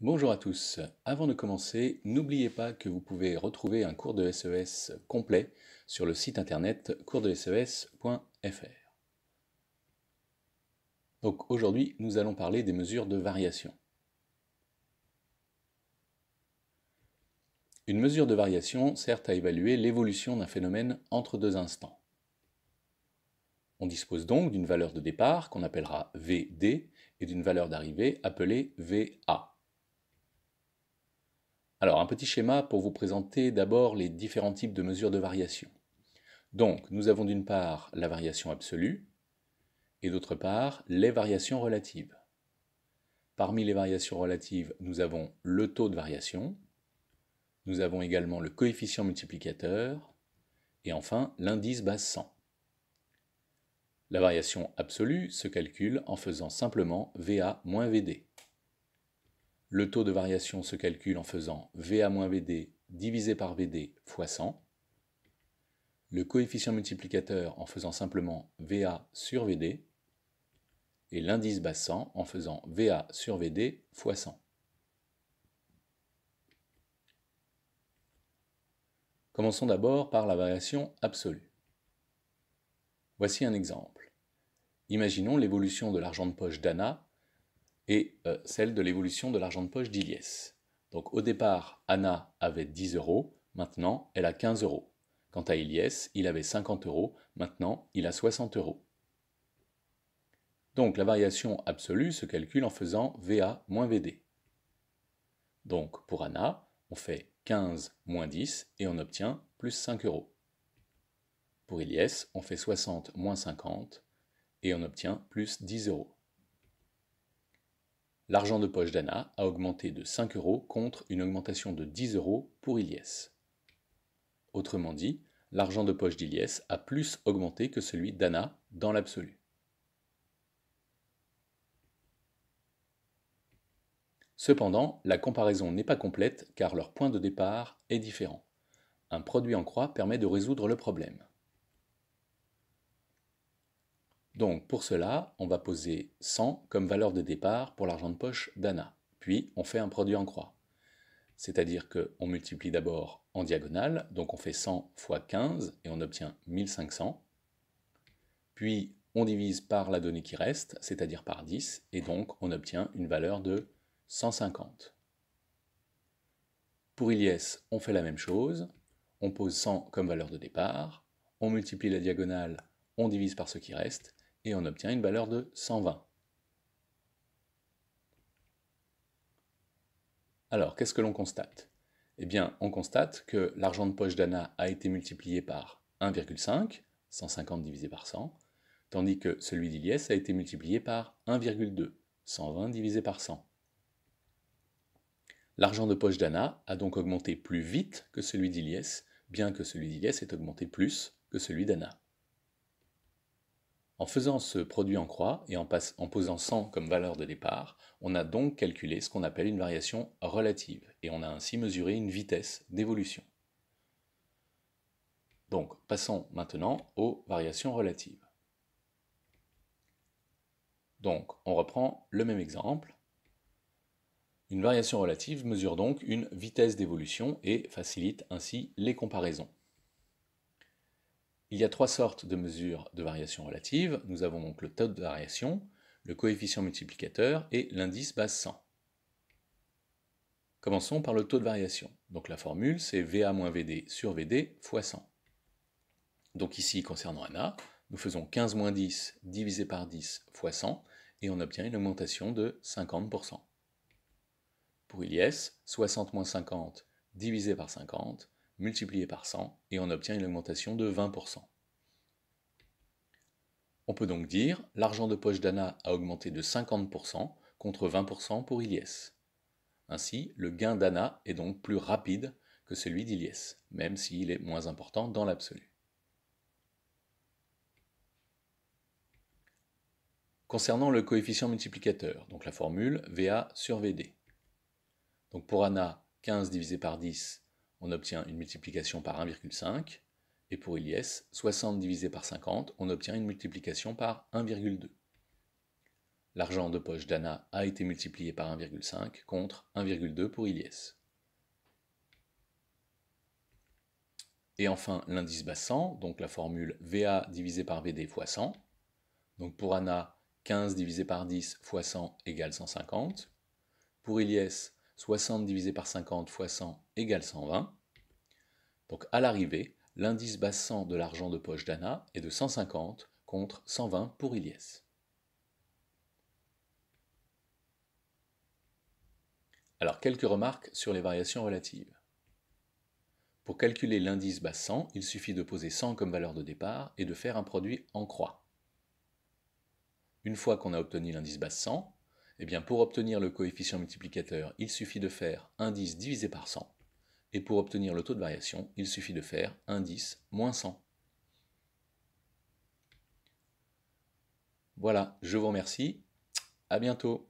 Bonjour à tous. Avant de commencer, n'oubliez pas que vous pouvez retrouver un cours de SES e complet sur le site internet coursdeses.fr. Donc aujourd'hui, nous allons parler des mesures de variation. Une mesure de variation sert à évaluer l'évolution d'un phénomène entre deux instants. On dispose donc d'une valeur de départ qu'on appellera VD et d'une valeur d'arrivée appelée VA. Alors, un petit schéma pour vous présenter d'abord les différents types de mesures de variation. Donc, nous avons d'une part la variation absolue et d'autre part les variations relatives. Parmi les variations relatives, nous avons le taux de variation, nous avons également le coefficient multiplicateur et enfin l'indice base 100. La variation absolue se calcule en faisant simplement VA moins VD. Le taux de variation se calcule en faisant VA-VD divisé par VD fois 100. Le coefficient multiplicateur en faisant simplement VA sur VD. Et l'indice bassant en faisant VA sur VD fois 100. Commençons d'abord par la variation absolue. Voici un exemple. Imaginons l'évolution de l'argent de poche d'Anna et euh, celle de l'évolution de l'argent de poche d'Iliès. Donc au départ, Anna avait 10 euros, maintenant elle a 15 euros. Quant à Iliès, il avait 50 euros, maintenant il a 60 euros. Donc la variation absolue se calcule en faisant VA moins VD. Donc pour Anna, on fait 15 moins 10 et on obtient plus 5 euros. Pour Iliès, on fait 60 moins 50 et on obtient plus 10 euros. L'argent de poche d'Anna a augmenté de 5 euros contre une augmentation de 10 euros pour Iliès. Autrement dit, l'argent de poche d'Iliès a plus augmenté que celui d'Anna dans l'absolu. Cependant, la comparaison n'est pas complète car leur point de départ est différent. Un produit en croix permet de résoudre le problème. Donc pour cela, on va poser 100 comme valeur de départ pour l'argent de poche d'Anna. Puis on fait un produit en croix. C'est-à-dire qu'on multiplie d'abord en diagonale, donc on fait 100 fois 15 et on obtient 1500. Puis on divise par la donnée qui reste, c'est-à-dire par 10, et donc on obtient une valeur de 150. Pour Iliès, on fait la même chose, on pose 100 comme valeur de départ, on multiplie la diagonale, on divise par ce qui reste, et on obtient une valeur de 120. Alors, qu'est-ce que l'on constate Eh bien, on constate que l'argent de poche d'Anna a été multiplié par 1,5, 150 divisé par 100, tandis que celui d'Iliès a été multiplié par 1,2, 120 divisé par 100. L'argent de poche d'Anna a donc augmenté plus vite que celui d'Iliès, bien que celui d'Iliès ait augmenté plus que celui d'Anna. En faisant ce produit en croix et en, posant 100 comme valeur de départ, on a donc calculé ce qu'on appelle une variation relative, et on a ainsi mesuré une vitesse d'évolution. Donc, passons maintenant aux variations relatives. Donc, on reprend le même exemple. Une variation relative mesure donc une vitesse d'évolution et facilite ainsi les comparaisons. Il y a trois sortes de mesures de variation relative. Nous avons donc le taux de variation, le coefficient multiplicateur et l'indice base 100. Commençons par le taux de variation. Donc la formule, c'est VA moins VD sur VD fois 100. Donc ici, concernant Anna, nous faisons 15 moins 10 divisé par 10 fois 100 et on obtient une augmentation de 50%. Pour Iliès, 60 moins 50 divisé par 50 multiplié par 100 et on obtient une augmentation de 20%. On peut donc dire l'argent de poche d'Anna a augmenté de 50% contre 20% pour Iliès. Ainsi, le gain d'Anna est donc plus rapide que celui d'Iliès, même s'il est moins important dans l'absolu. Concernant le coefficient multiplicateur, donc la formule VA sur VD. Donc pour Anna, 15 divisé par 10, on obtient une multiplication par 1,5, et pour Iliès 60 divisé par 50, on obtient une multiplication par 1,2. L'argent de poche d'Anna a été multiplié par 1,5 contre 1,2 pour Iliès. Et enfin, l'indice bas 100, donc la formule VA divisé par VD fois 100. Donc pour Anna, 15 divisé par 10 fois 100 égale 150. Pour Iliès 60 divisé par 50 fois 100 égale 120. Donc à l'arrivée, l'indice basse 100 de l'argent de poche d'Anna est de 150 contre 120 pour Iliès. Alors quelques remarques sur les variations relatives. Pour calculer l'indice basse 100, il suffit de poser 100 comme valeur de départ et de faire un produit en croix. Une fois qu'on a obtenu l'indice basse 100, eh bien, pour obtenir le coefficient multiplicateur, il suffit de faire indice divisé par 100. Et pour obtenir le taux de variation, il suffit de faire indice moins 100. Voilà, je vous remercie. À bientôt.